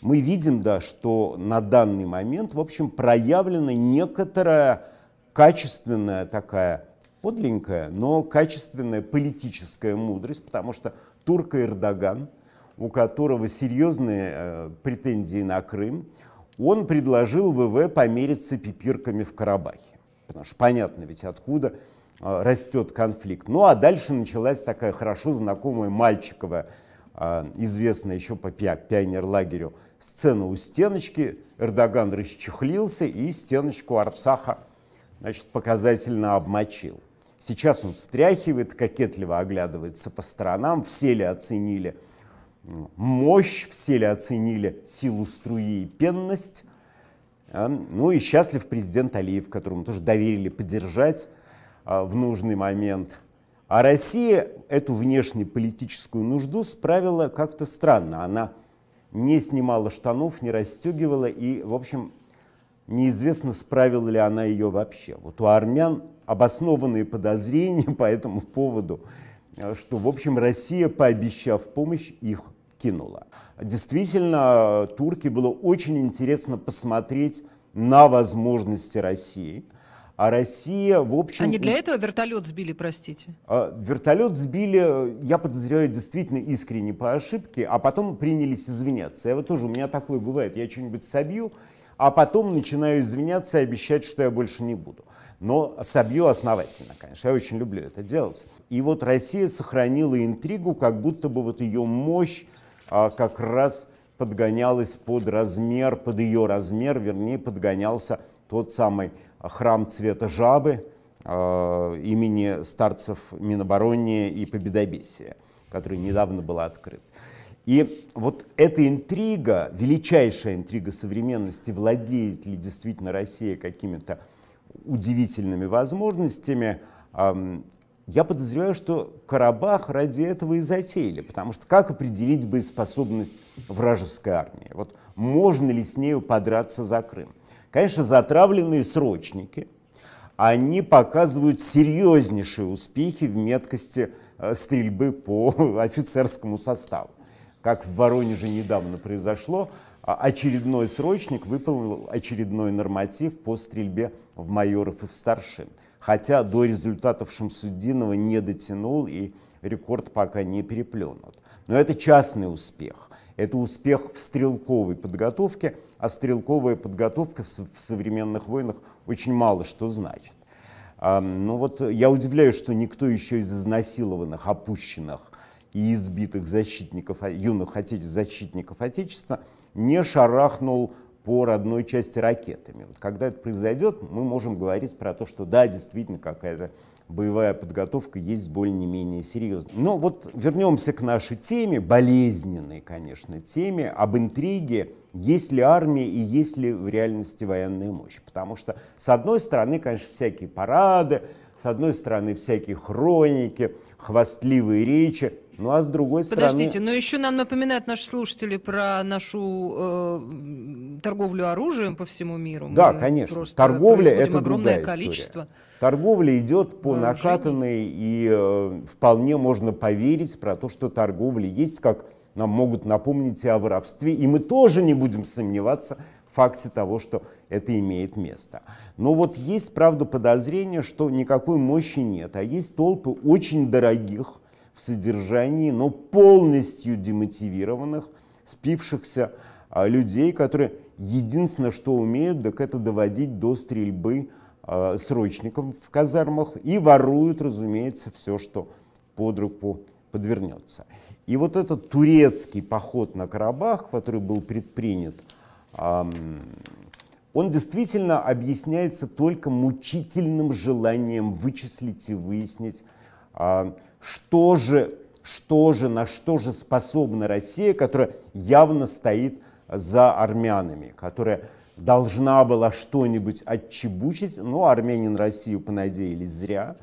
мы видим, да, что на данный момент, в общем, проявлена некоторая качественная такая подленькая, но качественная политическая мудрость, потому что Турка Эрдоган, у которого серьезные э, претензии на Крым, он предложил ВВ помериться пипирками в Карабахе. Потому что понятно ведь откуда э, растет конфликт. Ну а дальше началась такая хорошо знакомая мальчиковая, э, известная еще по пионерлагерю сцену у стеночки, Эрдоган расчехлился и стеночку Арцаха значит, показательно обмочил. Сейчас он встряхивает, кокетливо оглядывается по сторонам, все ли оценили мощь, все ли оценили силу струи и пенность. А, ну и счастлив президент Алиев, которому тоже доверили поддержать а, в нужный момент. А Россия эту внешнеполитическую нужду справила как-то странно. Она не снимала штанов, не расстегивала, и, в общем, неизвестно, справила ли она ее вообще. Вот у армян обоснованные подозрения по этому поводу, э, что, в общем, Россия, пообещав помощь, их кинула. Действительно, э, турки было очень интересно посмотреть на возможности России – а Россия, в общем... Они для этого вертолет сбили, простите? А, вертолет сбили, я подозреваю, действительно искренне по ошибке, а потом принялись извиняться. Я вот тоже, у меня такое бывает, я что-нибудь собью, а потом начинаю извиняться и обещать, что я больше не буду. Но собью основательно, конечно, я очень люблю это делать. И вот Россия сохранила интригу, как будто бы вот ее мощь а, как раз подгонялась под размер, под ее размер, вернее, подгонялся тот самый а, храм цвета жабы а, имени старцев Минобороны и Победобесия, который недавно был открыт. И вот эта интрига, величайшая интрига современности, владеет ли действительно Россия какими-то удивительными возможностями, я подозреваю, что Карабах ради этого и затеяли, потому что как определить боеспособность вражеской армии? Вот можно ли с нею подраться за Крым? Конечно, затравленные срочники, они показывают серьезнейшие успехи в меткости э, стрельбы по офицерскому составу. Как в Воронеже недавно произошло, а, очередной срочник выполнил очередной норматив по стрельбе в майоров и в старшин. Хотя до результатов Шамсуддинова не дотянул и рекорд пока не перепленут. Но это частный успех. Это успех в стрелковой подготовке, а стрелковая подготовка в современных войнах очень мало что значит. Ну вот я удивляюсь, что никто еще из изнасилованных, опущенных и избитых защитников, а, юных отече- защитников Отечества не шарахнул по родной части ракетами. Вот когда это произойдет, мы можем говорить про то, что да, действительно какая-то боевая подготовка есть более-менее серьезная. Но вот вернемся к нашей теме, болезненной, конечно, теме, об интриге, есть ли армия и есть ли в реальности военная мощь. Потому что, с одной стороны, конечно, всякие парады, с одной стороны, всякие хроники, хвастливые речи, ну а с другой стороны... Подождите, но еще нам напоминают наши слушатели про нашу э, торговлю оружием по всему миру. Да, Мы конечно. Торговля это огромное количество. Торговля идет по накатанные и э, вполне можно поверить про то, что торговля есть, как нам могут напомнить и о воровстве, и мы тоже не будем сомневаться в факте того, что это имеет место. Но вот есть, правда, подозрение, что никакой мощи нет, а есть толпы очень дорогих в содержании, но полностью демотивированных, спившихся а, людей, которые единственное, что умеют, так это доводить до стрельбы Э, срочникам в казармах и воруют, разумеется, все, что под руку подвернется. И вот этот турецкий поход на Карабах, который был предпринят, он действительно объясняется только мучительным желанием вычислить и выяснить, а, что же, что же, на что же способна Россия, которая явно стоит за армянами, которая должна была что-нибудь отчебучить, но ну, армянин Россию понадеялись зря.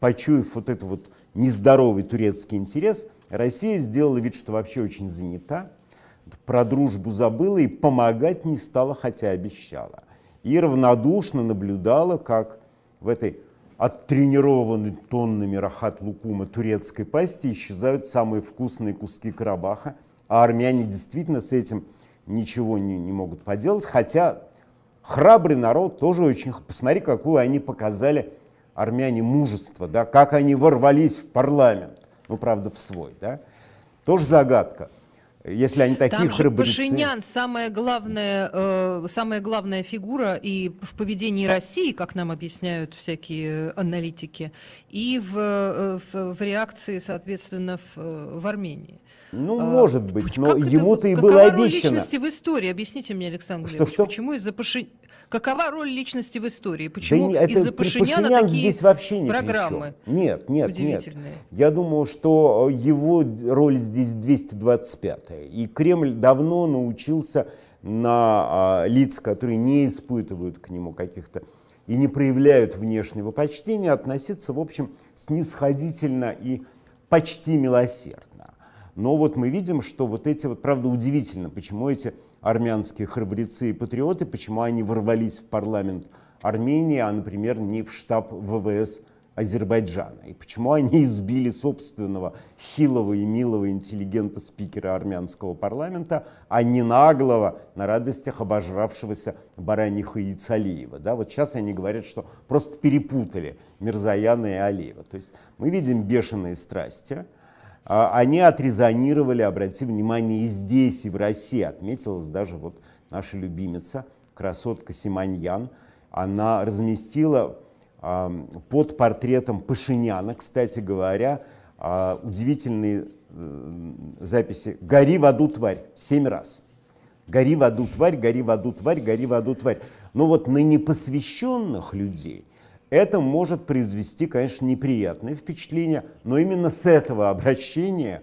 Почуяв вот этот вот нездоровый турецкий интерес, Россия сделала вид, что вообще очень занята, про дружбу забыла и помогать не стала, хотя обещала. И равнодушно наблюдала, как в этой оттренированной тоннами рахат лукума турецкой пасти исчезают самые вкусные куски Карабаха, а армяне действительно с этим – ничего не, не могут поделать, хотя храбрый народ тоже очень... Посмотри, какую они показали армяне мужество, да, как они ворвались в парламент, ну, правда, в свой, да. Тоже загадка если они такие Там же Пашинян самая главная, э, самая главная фигура и в поведении России, как нам объясняют всякие аналитики, и в, э, в, в реакции, соответственно, в, в Армении. Ну, а, может быть, но ему-то и было обещано. Какова роль личности в истории? Объясните мне, Александр что, что? почему из-за Паши... Какова роль личности в истории? Почему да из-за Пашиняна Пашинян такие здесь вообще не программы? Нет, нет, нет. Я думаю, что э, его роль здесь 225-я. И Кремль давно научился на а, лиц, которые не испытывают к нему каких-то и не проявляют внешнего почтения, относиться, в общем, снисходительно и почти милосердно. Но вот мы видим, что вот эти вот, правда, удивительно, почему эти армянские храбрецы и патриоты, почему они ворвались в парламент Армении, а, например, не в штаб ВВС Азербайджана, и почему они избили собственного хилого и милого интеллигента спикера армянского парламента, а не наглого, на радостях обожравшегося бараниха яиц Алиева. Да, вот сейчас они говорят, что просто перепутали Мирзаяна и Алиева. То есть мы видим бешеные страсти, а, они отрезонировали, обратите внимание, и здесь, и в России. Отметилась даже вот наша любимица, красотка Симоньян. Она разместила под портретом Пашиняна, кстати говоря, а, удивительные записи «Гори в аду, тварь» семь раз. «Гори в аду, тварь, гори в аду, тварь, гори в аду, тварь». Но ну вот на непосвященных людей это может произвести, конечно, неприятное впечатление, но именно с этого обращения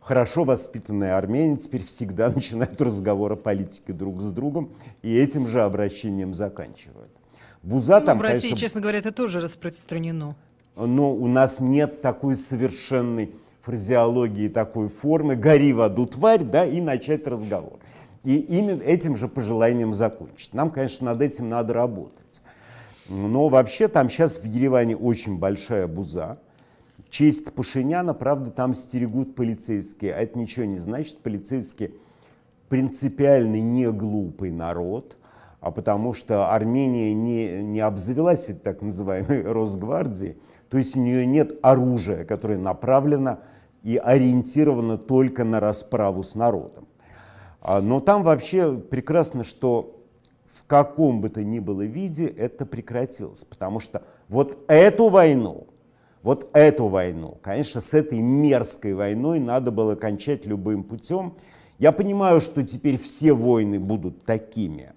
хорошо воспитанные армяне теперь всегда начинают разговор о политике друг с другом и этим же обращением заканчивают. Буза ну, там, в России, конечно, честно говоря, это тоже распространено. Но у нас нет такой совершенной фразеологии, такой формы «гори в аду тварь» да, и начать разговор. И именно этим же пожеланием закончить. Нам, конечно, над этим надо работать. Но вообще там сейчас в Ереване очень большая буза. Честь Пашиняна, правда, там стерегут полицейские. А это ничего не значит. Полицейские принципиально не глупый народ, а потому что Армения не, не обзавелась ведь так называемой Росгвардией, то есть у нее нет оружия, которое направлено и ориентировано только на расправу с народом. А, но там вообще прекрасно, что каком бы то ни было виде это прекратилось. Потому что вот эту войну, вот эту войну, конечно, с этой мерзкой войной надо было кончать любым путем. Я понимаю, что теперь все войны будут такими,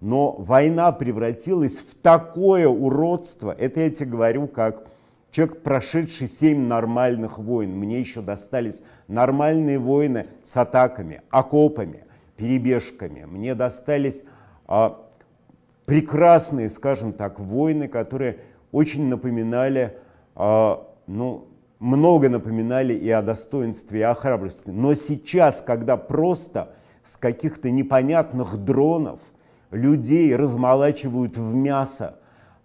но война превратилась в такое уродство, это я тебе говорю как человек, прошедший семь нормальных войн. Мне еще достались нормальные войны с атаками, окопами, перебежками. Мне достались а, прекрасные, скажем так, войны, которые очень напоминали, а, ну, много напоминали и о достоинстве, и о храбрости. Но сейчас, когда просто с каких-то непонятных дронов людей размолачивают в мясо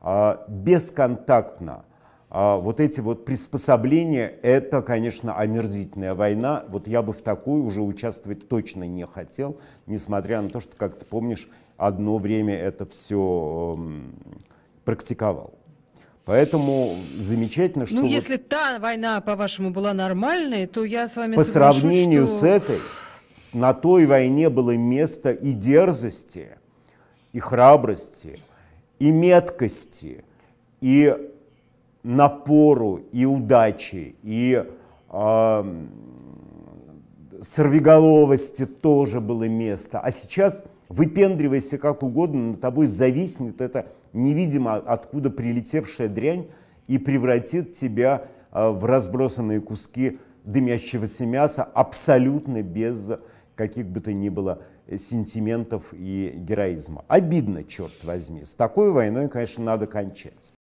а, бесконтактно, а, вот эти вот приспособления, это, конечно, омерзительная война. Вот я бы в такую уже участвовать точно не хотел, несмотря на то, что, как ты помнишь, одно время это все эм, практиковал. Поэтому замечательно, что... Ну, вот если та война, по-вашему, была нормальной, то я с вами По сравнению что... с этой, на той войне было место и дерзости, и храбрости, и меткости, и напору, и удачи, и э, сорвиголовости тоже было место. А сейчас выпендривайся как угодно, на тобой зависнет эта невидимо откуда прилетевшая дрянь и превратит тебя а, в разбросанные куски дымящегося мяса абсолютно без каких бы то ни было сентиментов и героизма. Обидно, черт возьми. С такой войной, конечно, надо кончать.